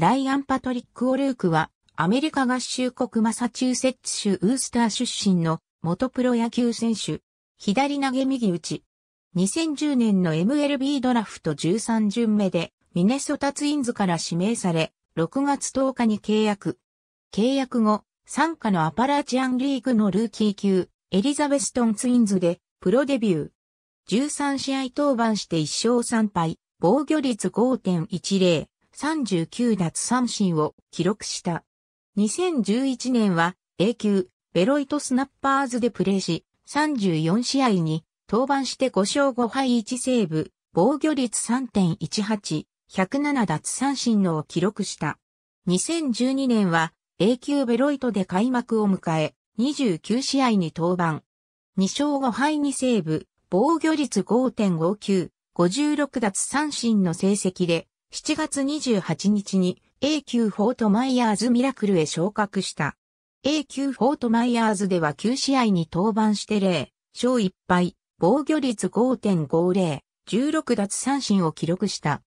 ライアン・パトリック・オルークは、アメリカ合衆国マサチューセッツ州ウースター出身の元プロ野球選手。左投げ右打ち。2010年の MLB ドラフト13巡目で、ミネソタツインズから指名され、6月10日に契約。契約後、参加のアパラチアンリーグのルーキー級、エリザベストンツインズで、プロデビュー。13試合登板して1勝3敗、防御率5.10、39奪三振を記録した。2011年は A 級ベロイトスナッパーズでプレーし、34試合に登板して5勝5敗1セーブ、防御率3.18、107奪三振のを記録した。2012年は A 級ベロイトで開幕を迎え、29試合に登板。2勝5敗2セーブ、防御率5.59、56奪三振の成績で7月28日に A 級フォートマイヤーズミラクルへ昇格した。A 級フォートマイヤーズでは9試合に登板して0、勝1敗、防御率5.50、16奪三振を記録した。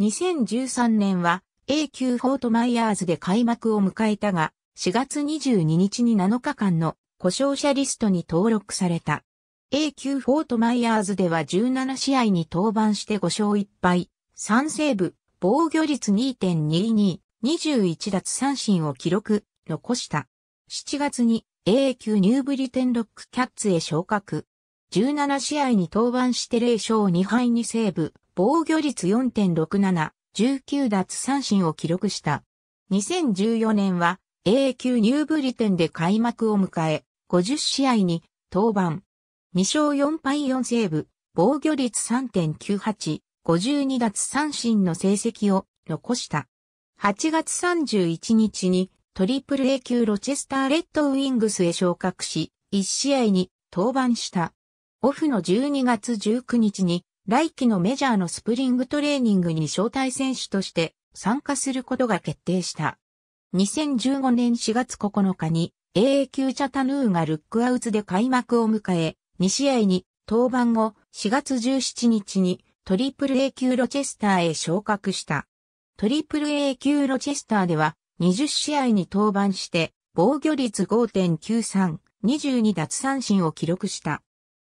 2013年は A 級フォートマイヤーズで開幕を迎えたが、4月22日に7日間の故障者リストに登録された。A 級フォートマイヤーズでは17試合に登板して5勝1敗、3セーブ、防御率2.22、21奪三振を記録、残した。7月に A 級ニューブリテンロックキャッツへ昇格。17試合に登板して0勝2敗にセーブ、防御率4.67、19奪三振を記録した。2014年は A 級ニューブリテンで開幕を迎え、50試合に登板。2勝4敗4セーブ、防御率3.98、52奪三振の成績を残した。8月31日にトリプル A 級ロチェスターレッドウィングスへ昇格し、1試合に登板した。オフの12月19日に来季のメジャーのスプリングトレーニングに招待選手として参加することが決定した。2015年4月9日に AA 級チャタヌーがルックアウツで開幕を迎え、2試合に登板後4月17日にトリプル A 級ロチェスターへ昇格した。トリプル A 級ロチェスターでは20試合に登板して防御率5.93、22奪三振を記録した。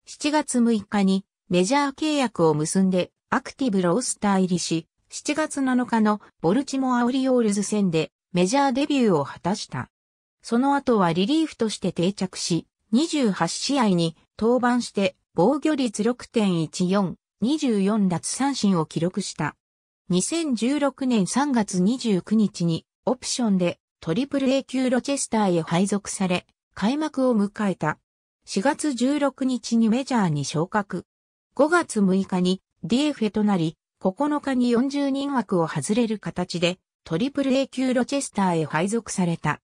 7月6日にメジャー契約を結んでアクティブロースター入りし、7月7日のボルチモアオリオールズ戦でメジャーデビューを果たした。その後はリリーフとして定着し、28試合に登板して防御率6.14、24奪三振を記録した。2016年3月29日にオプションでトリプル A 級ロチェスターへ配属され、開幕を迎えた。4月16日にメジャーに昇格。5月6日に DFA となり、9日に40人枠を外れる形でトリプル A 級ロチェスターへ配属された。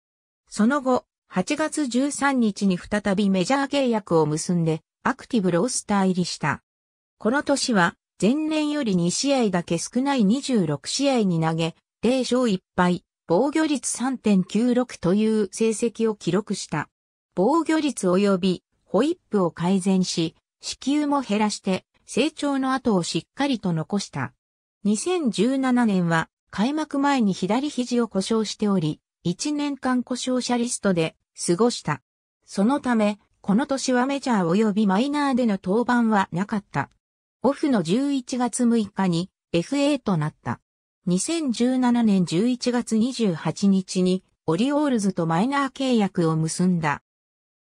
その後、8月13日に再びメジャー契約を結んでアクティブロースター入りした。この年は、前年より2試合だけ少ない26試合に投げ、0勝1敗、防御率3.96という成績を記録した。防御率及びホイップを改善し、支給も減らして成長の後をしっかりと残した。2017年は開幕前に左肘を故障しており、1年間故障者リストで過ごした。そのため、この年はメジャー及びマイナーでの登板はなかった。オフの11月6日に FA となった。2017年11月28日にオリオールズとマイナー契約を結んだ。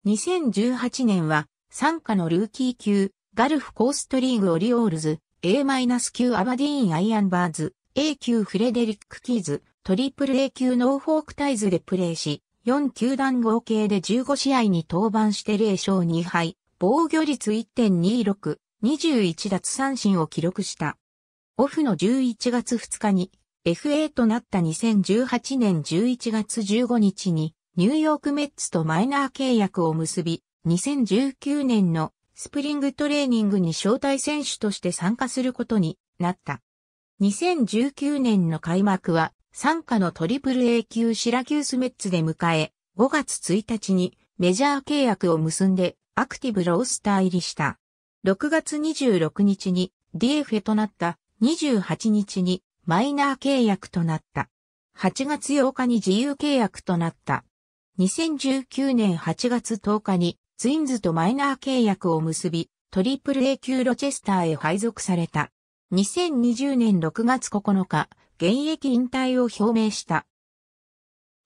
2018年は参加のルーキー級、ガルフコーストリーグオリオールズ、A- 9アバディーンアイアンバーズ、A 級フレデリック・キーズ、トリプル A 級ノーフォークタイズでプレーし、4球団合計で15試合に登板して0勝2敗、防御率1.26、21奪三振を記録した。オフの11月2日に FA となった2018年11月15日にニューヨークメッツとマイナー契約を結び、2019年のスプリングトレーニングに招待選手として参加することになった。2019年の開幕は、参加のトリプル A 級シラキュースメッツで迎え、5月1日にメジャー契約を結んでアクティブロースター入りした。6月26日に d f となった28日にマイナー契約となった。8月8日に自由契約となった。2019年8月10日にツインズとマイナー契約を結び、トリプル A 級ロチェスターへ配属された。2020年6月9日、現役引退を表明した。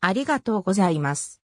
ありがとうございます。